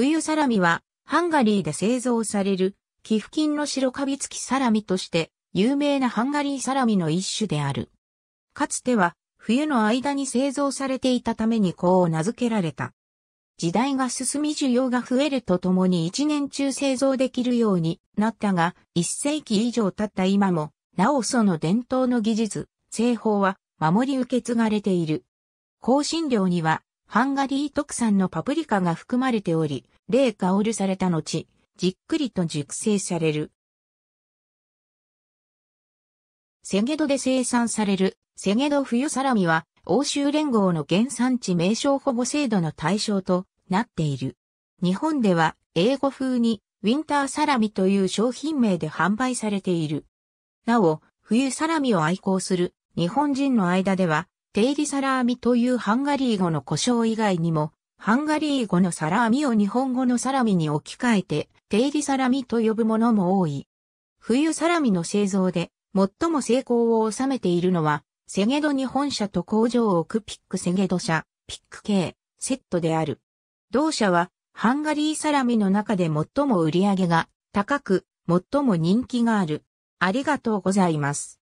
冬サラミは、ハンガリーで製造される、寄付金の白カビ付きサラミとして、有名なハンガリーサラミの一種である。かつては、冬の間に製造されていたためにこう名付けられた。時代が進み需要が増えるとともに一年中製造できるようになったが、一世紀以上経った今も、なおその伝統の技術、製法は守り受け継がれている。香辛料にはハンガリー特産のパプリカが含まれており、冷香るされた後、じっくりと熟成される。セゲドで生産される、セゲド冬サラミは、欧州連合の原産地名称保護制度の対象となっている。日本では、英語風に、ウィンターサラミという商品名で販売されている。なお、冬サラミを愛好する日本人の間では、定リサラーミというハンガリー語の故障以外にも、ハンガリー語のサラーミを日本語のサラミに置き換えて、定リサラミと呼ぶものも多い。冬サラミの製造で、最も成功を収めているのは、セゲドに本社と工場を置くピックセゲド社、ピック系、セットである。同社は、ハンガリーサラミの中で最も売り上げが高く、最も人気がある。ありがとうございます。